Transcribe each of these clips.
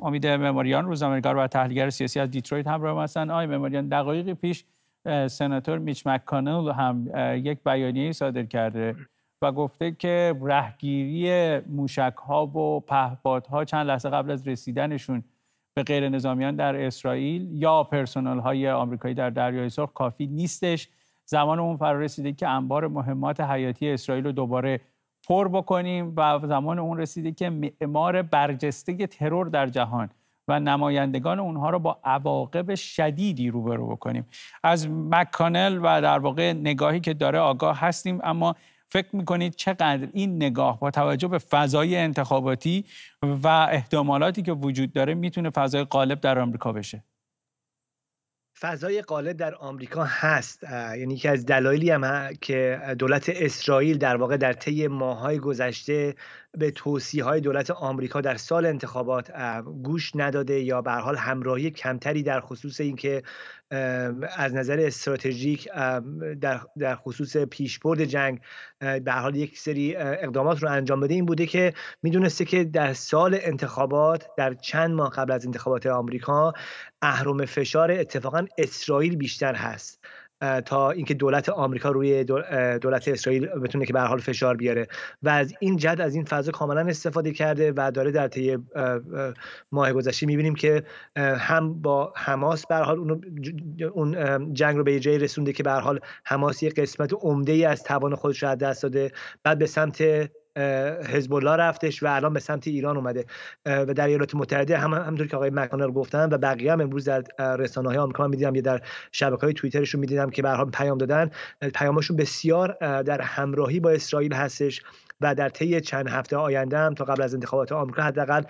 امید مماریان آمریکا و تحلیلگر سیاسی از دیترویت همراه هستن آقای مماریان دقایقی پیش سناتور میچ مکانل هم یک بیانیه صادر کرده و گفته که رهگیری موشک ها و پهپادها چند لحظه قبل از رسیدنشون به غیر نظامیان در اسرائیل یا پرسنل های آمریکایی در دریای سرخ کافی نیستش زمان اون فرا رسیده که انبار مهمات حیاتی اسرائیل رو دوباره پر بکنیم و زمان اون رسیده که معمار برجسته ترور در جهان و نمایندگان اونها رو با عواقب شدیدی روبرو بکنیم از مکانل و در واقع نگاهی که داره آگاه هستیم اما فکر میکنید چقدر این نگاه با توجه به فضای انتخاباتی و احتمالاتی که وجود داره میتونه فضای قالب در آمریکا بشه فضای قالب در آمریکا هست یعنی یکی از دلایلی هم که دولت اسرائیل در واقع در طی ماهای گذشته به توصیه های دولت آمریکا در سال انتخابات گوش نداده یا به حال همراهی کمتری در خصوص اینکه از نظر استراتژیک در, در خصوص پیشبرد جنگ به حال یک سری اقدامات رو انجام بده این بوده که میدونسته که در سال انتخابات در چند ماه قبل از انتخابات آمریکا اهرم فشار اتفاقا اسرائیل بیشتر هست تا اینکه دولت آمریکا روی دولت اسرائیل بتونه که به حال فشار بیاره و از این جد از این فضا کاملا استفاده کرده و داره در طی ماه گذشته میبینیم که هم با حماس به حال اون جنگ رو به یه جایی رسونده که به حال حماس یه قسمت عمده ای از توان خودش رو دست داده بعد به سمت حزب الله رفتش و الان به سمت ایران اومده و در ایالات متحده هم همونطور که آقای مکانل گفتن و بقیه هم امروز در رسانه های آمریکا میدیدم یا در شبکه های توییترشون میدیدم که به پیام دادن پیامشون بسیار در همراهی با اسرائیل هستش و در طی چند هفته آینده هم تا قبل از انتخابات آمریکا حداقل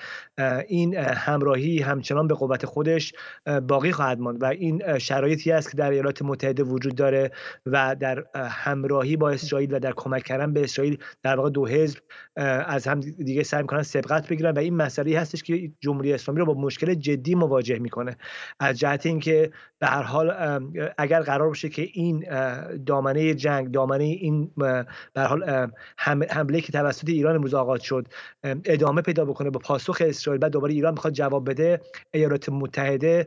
این همراهی همچنان به قوت خودش باقی خواهد ماند و این شرایطی است که در ایالات متحده وجود داره و در همراهی با اسرائیل و در کمک کردن به اسرائیل در واقع دو حزب از هم دیگه سعی میکنن سبقت بگیرن و این مسئله هستش که جمهوری اسلامی رو با مشکل جدی مواجه میکنه از جهت اینکه به هر حال اگر قرار باشه که این دامنه جنگ دامنه این به حال حمله یعنی که توسط ایران امروز آغاز شد ادامه پیدا بکنه با پاسخ اسرائیل بعد دوباره ایران میخواد جواب بده ایالات متحده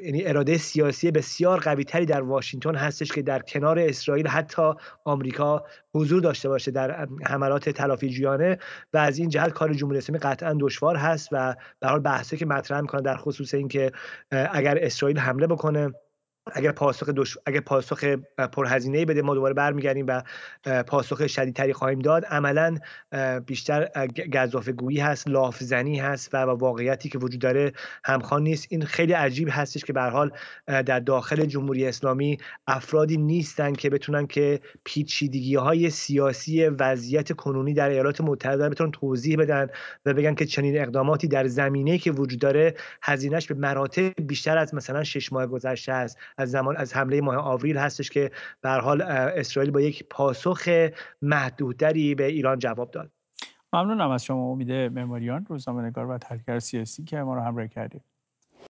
یعنی اراده سیاسی بسیار قوی تری در واشنگتن هستش که در کنار اسرائیل حتی آمریکا حضور داشته باشه در حملات تلافی و از این جهت کار جمهوری اسلامی قطعا دشوار هست و به حال بحثی که مطرح میکنه در خصوص اینکه اگر اسرائیل حمله بکنه اگر پاسخ دوش... اگر پاسخ پرهزینه بده ما دوباره برمیگردیم و پاسخ شدیدتری خواهیم داد عملا بیشتر گزافه گویی هست لافزنی هست و واقعیتی که وجود داره همخوان نیست این خیلی عجیب هستش که به حال در داخل جمهوری اسلامی افرادی نیستن که بتونن که پیچیدگی های سیاسی وضعیت کنونی در ایالات متحده بتونن توضیح بدن و بگن که چنین اقداماتی در زمینه که وجود داره هزینهش به مراتب بیشتر از مثلا شش ماه گذشته است از زمان از حمله ماه آوریل هستش که به حال اسرائیل با یک پاسخ محدودتری به ایران جواب داد ممنونم از شما امید معماریان روزنامه‌نگار و تحلیلگر سیاسی که ما رو همراهی کردید